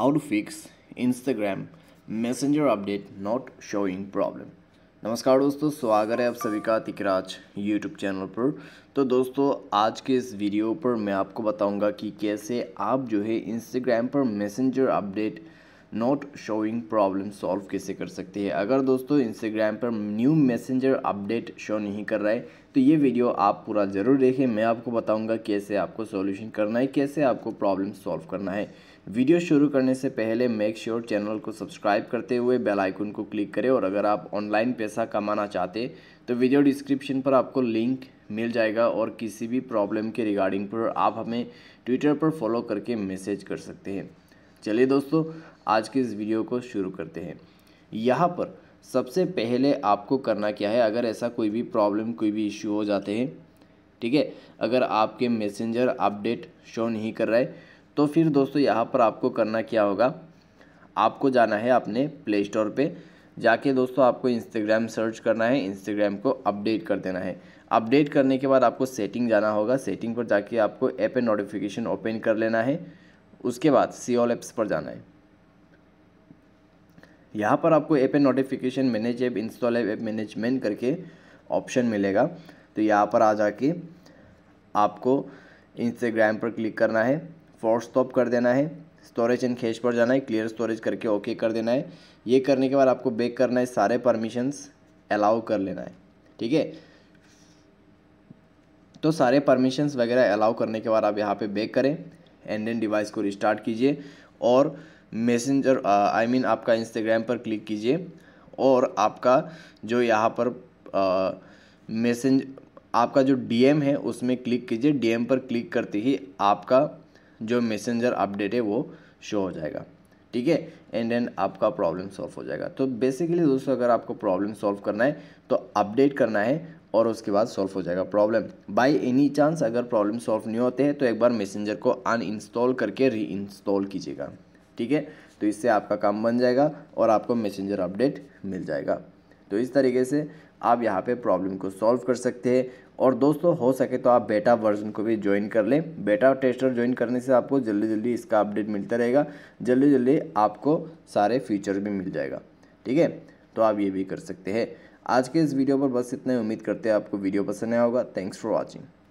how to fix instagram messenger update not showing problem नमस्कार दोस्तों स्वागत है आप सभी का तिकराज यूट्यूब चैनल पर तो दोस्तों आज के इस वीडियो पर मैं आपको बताऊंगा कि कैसे आप जो है इंस्टाग्राम पर messenger update not showing problem solve कैसे कर सकते हैं अगर दोस्तों इंस्टाग्राम पर न्यू मैसेंजर अपडेट शो नहीं कर रहा है तो ये वीडियो आप पूरा ज़रूर देखें मैं आपको बताऊंगा कैसे आपको सॉल्यूशन करना है कैसे आपको प्रॉब्लम सॉल्व करना है वीडियो शुरू करने से पहले मेक श्योर sure चैनल को सब्सक्राइब करते हुए बेल आइकन को क्लिक करें और अगर आप ऑनलाइन पैसा कमाना चाहते तो वीडियो डिस्क्रिप्शन पर आपको लिंक मिल जाएगा और किसी भी प्रॉब्लम के रिगार्डिंग पर आप हमें ट्विटर पर फॉलो करके मैसेज कर सकते हैं चलिए दोस्तों आज के इस वीडियो को शुरू करते हैं यहाँ पर सबसे पहले आपको करना क्या है अगर ऐसा कोई भी प्रॉब्लम कोई भी इश्यू हो जाते हैं ठीक है अगर आपके मैसेंजर अपडेट शो नहीं कर रहा है तो फिर दोस्तों यहाँ पर आपको करना क्या होगा आपको जाना है अपने प्ले स्टोर पर जाके दोस्तों आपको इंस्टाग्राम सर्च करना है इंस्टाग्राम को अपडेट कर देना है अपडेट करने के बाद आपको सेटिंग जाना होगा सेटिंग पर जाके आपको ऐप एंड नोटिफिकेशन ओपन कर लेना है उसके बाद सी ऑल एप्स पर जाना है यहाँ पर आपको app and notification manage app install app management करके ऑप्शन मिलेगा तो यहाँ पर आ जाके आपको इंस्टाग्राम पर क्लिक करना है फोर्स स्टॉप कर देना है स्टोरेज एंड खेज पर जाना है क्लियर स्टोरेज करके ओके कर देना है ये करने के बाद आपको बेक करना है सारे परमिशंस अलाउ कर लेना है ठीक है तो सारे परमिशंस वगैरह अलाउ करने के बाद आप यहाँ पे बेक करें एंड एन डिवाइस को रिस्टार्ट कीजिए और मैसेंजर आई मीन आपका इंस्टाग्राम पर क्लिक कीजिए और आपका जो यहाँ पर मैसेंज आपका जो डीएम है उसमें क्लिक कीजिए डीएम पर क्लिक करते ही आपका जो मैसेंजर अपडेट है वो शो हो जाएगा ठीक है एंड देन आपका प्रॉब्लम सॉल्व हो जाएगा तो बेसिकली दोस्तों अगर आपको प्रॉब्लम सॉल्व करना है तो अपडेट करना है और उसके बाद सॉल्व हो जाएगा प्रॉब्लम बाय एनी चांस अगर प्रॉब्लम सॉल्व नहीं होते हैं तो एक बार मैसेंजर को अनइंस्टॉल करके रीइंस्टॉल कीजिएगा ठीक है तो इससे आपका काम बन जाएगा और आपको मैसेंजर अपडेट मिल जाएगा तो इस तरीके से आप यहाँ पे प्रॉब्लम को सॉल्व कर सकते हैं और दोस्तों हो सके तो आप बेटा वर्जन को भी ज्वाइन कर लें बेटा टेस्टर ज्वाइन करने से आपको जल्दी जल्दी इसका अपडेट मिलता रहेगा जल्दी जल्दी आपको सारे फीचर भी मिल जाएगा ठीक है तो आप ये भी कर सकते हैं आज के इस वीडियो पर बस इतना ही उम्मीद करते हैं आपको वीडियो पसंद आया होगा थैंक्स फॉर वॉचिंग